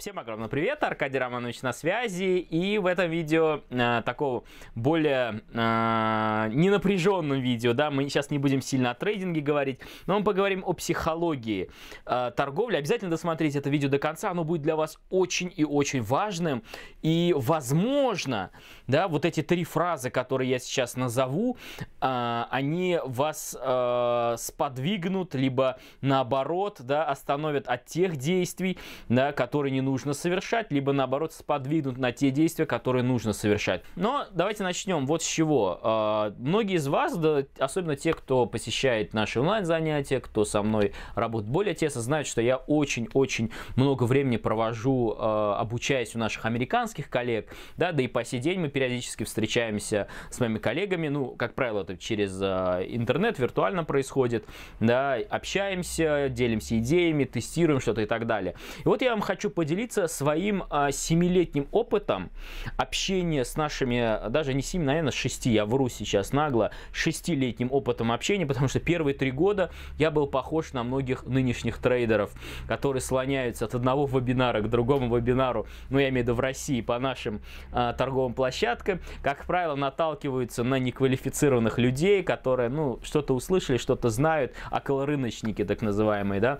Всем огромный привет, Аркадий Романович на связи, и в этом видео э, такого более э, ненапряженном видео, да, мы сейчас не будем сильно о трейдинге говорить, но мы поговорим о психологии э, торговли. Обязательно досмотрите это видео до конца, оно будет для вас очень и очень важным, и возможно, да, вот эти три фразы, которые я сейчас назову, э, они вас э, сподвигнут, либо наоборот, да, остановят от тех действий, да, которые не нужны нужно совершать, либо наоборот сподвигнут на те действия, которые нужно совершать. Но давайте начнем вот с чего. А, многие из вас, да, особенно те, кто посещает наши онлайн-занятия, кто со мной работает более тесно, знают, что я очень-очень много времени провожу, а, обучаясь у наших американских коллег, да, да и по сей день мы периодически встречаемся с моими коллегами, ну, как правило, это через а, интернет, виртуально происходит, да, общаемся, делимся идеями, тестируем что-то и так далее. И вот я вам хочу поделиться поделиться своим а, семилетним опытом общения с нашими, даже не 7, наверное, 6, я вру сейчас нагло, шестилетним опытом общения, потому что первые три года я был похож на многих нынешних трейдеров, которые слоняются от одного вебинара к другому вебинару, ну я имею в виду в России, по нашим а, торговым площадкам, как правило, наталкиваются на неквалифицированных людей, которые, ну, что-то услышали, что-то знают, околорыночники так называемые, да,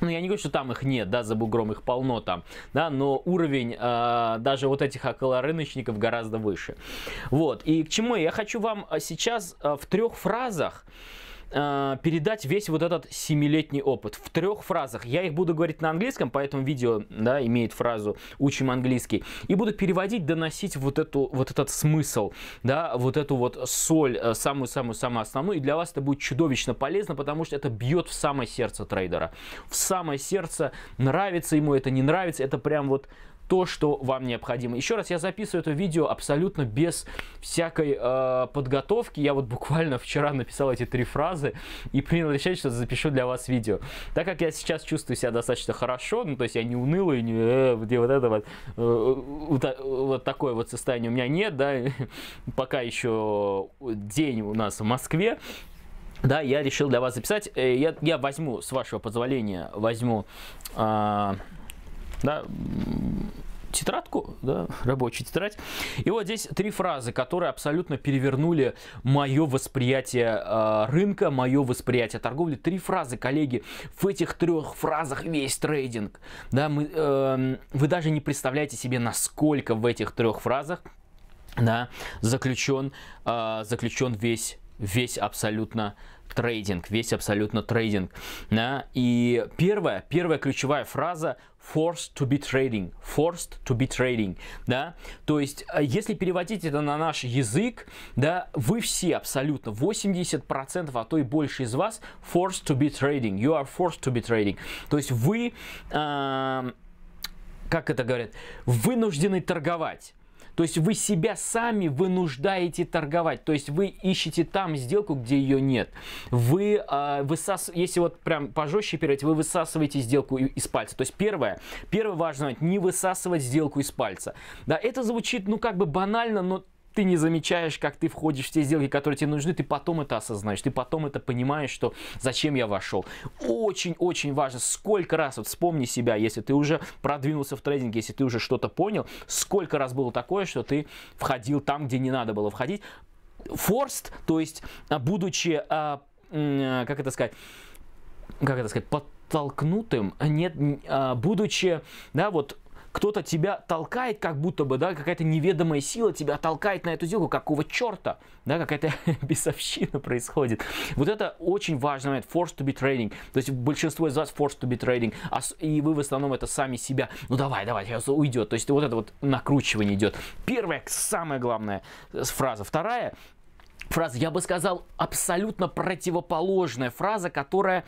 ну, я не говорю, что там их нет, да, за бугром их полно там, да, но уровень э, даже вот этих околорыночников гораздо выше. Вот, и к чему я хочу вам а, сейчас а, в трех фразах э, передать весь вот этот семилетний опыт в трех фразах. Я их буду говорить на английском, поэтому видео да, имеет фразу «учим английский». И буду переводить, доносить вот, эту, вот этот смысл, да, вот эту вот соль, э, самую-самую-самую основную. И для вас это будет чудовищно полезно, потому что это бьет в самое сердце трейдера. В самое сердце нравится ему это, не нравится. Это прям вот то, что вам необходимо. Еще раз, я записываю это видео абсолютно без всякой э, подготовки. Я вот буквально вчера написал эти три фразы и принял решение, что запишу для вас видео. Так как я сейчас чувствую себя достаточно хорошо, ну то есть я не унылый, не э, где вот это вот, э, вот, вот такое вот состояние у меня нет, да, пока еще день у нас в Москве, да, я решил для вас записать. Э, я, я возьму, с вашего позволения, возьму э, да, тетрадку, да, рабочую тетрадь. И вот здесь три фразы, которые абсолютно перевернули мое восприятие э, рынка, мое восприятие торговли. Три фразы, коллеги, в этих трех фразах весь трейдинг. Да, мы, э, вы даже не представляете себе, насколько в этих трех фразах да, заключен, э, а, заключен весь, весь абсолютно трейдинг, весь абсолютно трейдинг. Да? И первая, первая ключевая фраза forced to be trading, forced to be trading, да, то есть, э, если переводить это на наш язык, да, вы все абсолютно, 80%, а то и больше из вас forced to be trading, you are forced to be trading, то есть вы, э, как это говорят, вынуждены торговать, то есть вы себя сами вынуждаете торговать. То есть вы ищете там сделку, где ее нет. Вы э, высас... если вот прям пожестче перейти, вы высасываете сделку из пальца. То есть первое, первое важное, не высасывать сделку из пальца. Да, это звучит, ну как бы банально, но ты не замечаешь, как ты входишь в те сделки, которые тебе нужны, ты потом это осознаешь, ты потом это понимаешь, что зачем я вошел. Очень-очень важно, сколько раз, вот вспомни себя, если ты уже продвинулся в трейдинге, если ты уже что-то понял, сколько раз было такое, что ты входил там, где не надо было входить. Форст, то есть, а, будучи, а, а, как это сказать, как это сказать, подтолкнутым, нет, а, будучи, да, вот кто-то тебя толкает, как будто бы, да, какая-то неведомая сила тебя толкает на эту сделку, какого черта, да, какая-то бесовщина происходит. Вот это очень важный момент, force to be trading, то есть большинство из вас force to be trading, а и вы в основном это сами себя, ну давай, давай, сейчас уйдет, то есть вот это вот накручивание идет. Первая, самая главная э, фраза. Вторая, фраза, я бы сказал, абсолютно противоположная фраза, которая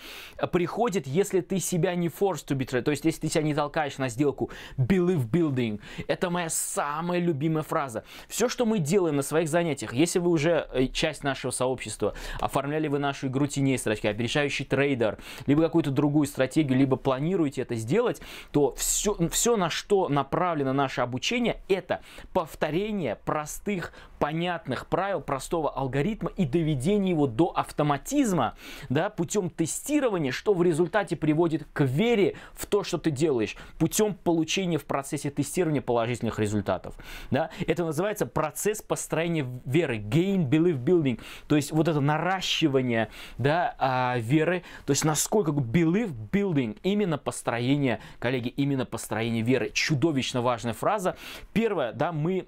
приходит, если ты себя не forced to betray, то есть если ты себя не толкаешь на сделку. Believe building. Это моя самая любимая фраза. Все, что мы делаем на своих занятиях, если вы уже э, часть нашего сообщества, оформляли вы нашу игру теней стратегии, обещающий трейдер, либо какую-то другую стратегию, либо планируете это сделать, то все, все на что направлено наше обучение, это повторение простых, понятных правил, простого алгоритма алгоритма и доведения его до автоматизма, да, путем тестирования, что в результате приводит к вере в то, что ты делаешь, путем получения в процессе тестирования положительных результатов. Да. Это называется процесс построения веры, gain belief building, то есть вот это наращивание да, а, веры, то есть насколько belief building, именно построение, коллеги, именно построение веры. Чудовищно важная фраза. Первое, да, мы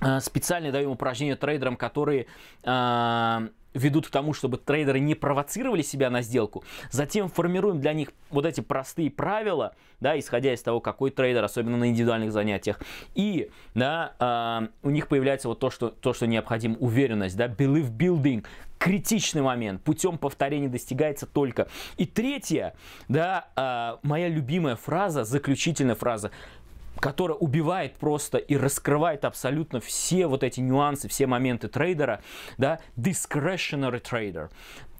Э, специально даем упражнения трейдерам, которые э, ведут к тому, чтобы трейдеры не провоцировали себя на сделку. Затем формируем для них вот эти простые правила, да, исходя из того, какой трейдер, особенно на индивидуальных занятиях. И, да, э, у них появляется вот то, что, то, что необходимо, уверенность, да, belief building, критичный момент, путем повторения достигается только. И третье, да, э, моя любимая фраза, заключительная фраза, которая убивает просто и раскрывает абсолютно все вот эти нюансы, все моменты трейдера, да, discretionary trader,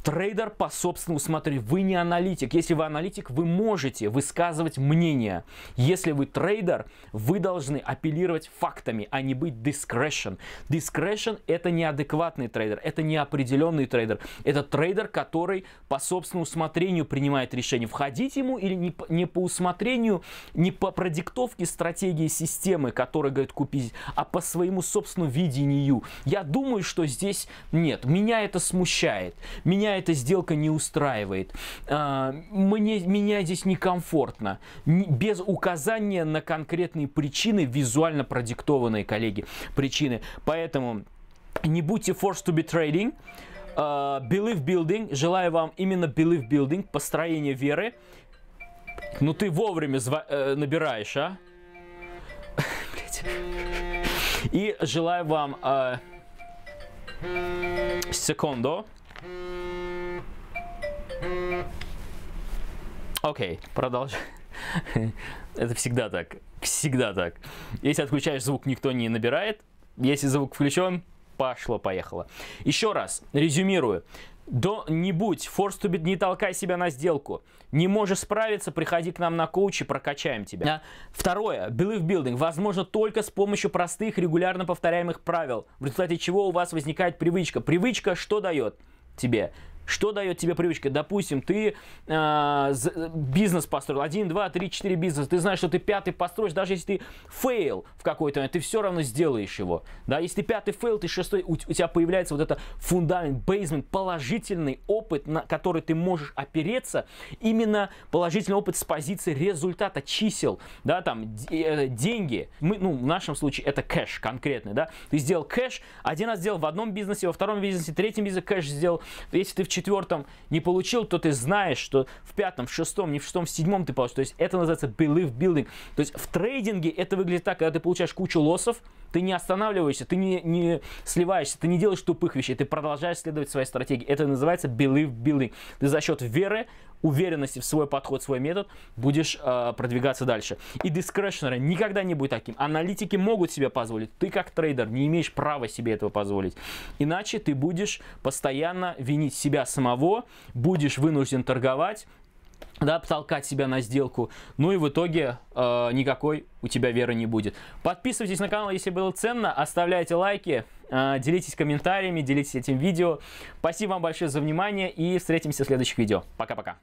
трейдер по собственному усмотрению. Вы не аналитик. Если вы аналитик, вы можете высказывать мнение. Если вы трейдер, вы должны апеллировать фактами, а не быть discretion. Discretion это неадекватный трейдер, это неопределенный трейдер. Это трейдер, который по собственному усмотрению принимает решение, входить ему или не, не по усмотрению, не по продиктовке стратегии системы, которая говорит купить, а по своему собственному видению. Я думаю, что здесь нет. Меня это смущает. Меня меня эта сделка не устраивает. А, мне, меня здесь некомфортно. Без указания на конкретные причины, визуально продиктованные, коллеги, причины. Поэтому не будьте forced to be trading. А, belief building. Желаю вам именно belief building, построение веры. Ну ты вовремя зва- э, набираешь, а? И желаю вам... Э, Окей, okay, продолжай. Это всегда так. Всегда так. Если отключаешь звук, никто не набирает. Если звук включен, пошло-поехало. Еще раз, резюмирую. До, не будь, force не толкай себя на сделку. Не можешь справиться, приходи к нам на и прокачаем тебя. Да. Второе, belief building возможно только с помощью простых, регулярно повторяемых правил, в результате чего у вас возникает привычка. Привычка что дает тебе? Что дает тебе привычка? Допустим, ты э, э, бизнес построил, один, два, три, четыре бизнеса. ты знаешь, что ты пятый построишь, даже если ты фейл в какой-то момент, ты все равно сделаешь его. Да, если ты пятый фейл, ты шестой, у, у тебя появляется вот это фундамент, бейсмент, положительный опыт, на который ты можешь опереться, именно положительный опыт с позиции результата, чисел, да, там, э, деньги. Мы, ну, в нашем случае это кэш конкретный, да. Ты сделал кэш, один раз сделал в одном бизнесе, во втором бизнесе, третьем бизнесе кэш сделал. Если ты в четвертом не получил, то ты знаешь, что в пятом, в шестом, не в шестом, в седьмом ты получишь. То есть это называется belief building. То есть в трейдинге это выглядит так, когда ты получаешь кучу лоссов, ты не останавливаешься, ты не, не сливаешься, ты не делаешь тупых вещей, ты продолжаешь следовать своей стратегии. Это называется belief building. Ты за счет веры уверенности в свой подход, свой метод, будешь э, продвигаться дальше. И дискрешнера никогда не будет таким. Аналитики могут себе позволить. Ты как трейдер не имеешь права себе этого позволить. Иначе ты будешь постоянно винить себя самого, будешь вынужден торговать, да, толкать себя на сделку. Ну и в итоге э, никакой у тебя веры не будет. Подписывайтесь на канал, если было ценно. Оставляйте лайки, э, делитесь комментариями, делитесь этим видео. Спасибо вам большое за внимание и встретимся в следующих видео. Пока-пока.